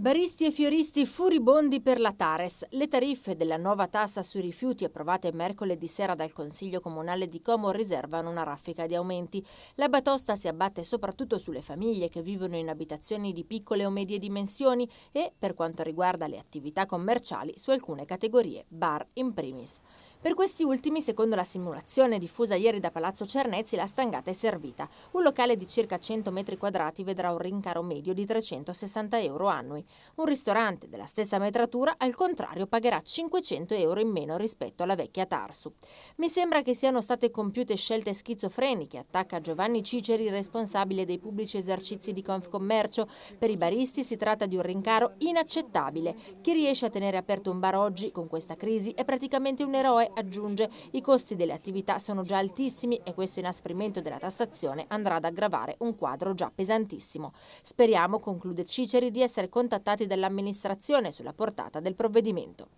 Baristi e fioristi furibondi per la Tares. Le tariffe della nuova tassa sui rifiuti approvate mercoledì sera dal Consiglio Comunale di Como riservano una raffica di aumenti. La batosta si abbatte soprattutto sulle famiglie che vivono in abitazioni di piccole o medie dimensioni e, per quanto riguarda le attività commerciali, su alcune categorie, bar in primis. Per questi ultimi, secondo la simulazione diffusa ieri da Palazzo Cernezzi, la stangata è servita. Un locale di circa 100 metri quadrati vedrà un rincaro medio di 360 euro annui. Un ristorante della stessa metratura, al contrario, pagherà 500 euro in meno rispetto alla vecchia Tarsu. Mi sembra che siano state compiute scelte schizofreniche, attacca Giovanni Ciceri, responsabile dei pubblici esercizi di Confcommercio. Per i baristi si tratta di un rincaro inaccettabile. Chi riesce a tenere aperto un bar oggi, con questa crisi, è praticamente un eroe Comunale aggiunge i costi delle attività sono già altissimi e questo inasprimento della tassazione andrà ad aggravare un quadro già pesantissimo. Speriamo, conclude Ciceri, di essere contattati dall'amministrazione sulla portata del provvedimento.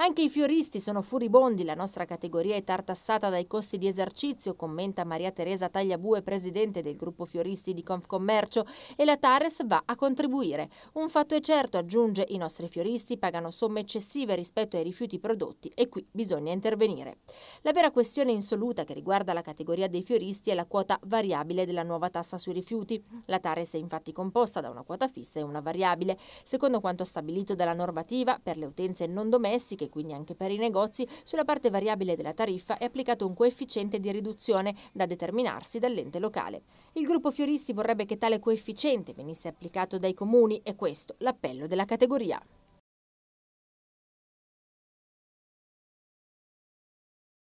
Anche i fioristi sono furibondi, la nostra categoria è tartassata dai costi di esercizio, commenta Maria Teresa Tagliabue, presidente del gruppo fioristi di Confcommercio, e la Tares va a contribuire. Un fatto è certo, aggiunge, i nostri fioristi pagano somme eccessive rispetto ai rifiuti prodotti e qui bisogna intervenire. La vera questione insoluta che riguarda la categoria dei fioristi è la quota variabile della nuova tassa sui rifiuti. La Tares è infatti composta da una quota fissa e una variabile. Secondo quanto stabilito dalla normativa, per le utenze non domestiche quindi anche per i negozi, sulla parte variabile della tariffa è applicato un coefficiente di riduzione da determinarsi dall'ente locale. Il gruppo Fioristi vorrebbe che tale coefficiente venisse applicato dai comuni e questo l'appello della categoria.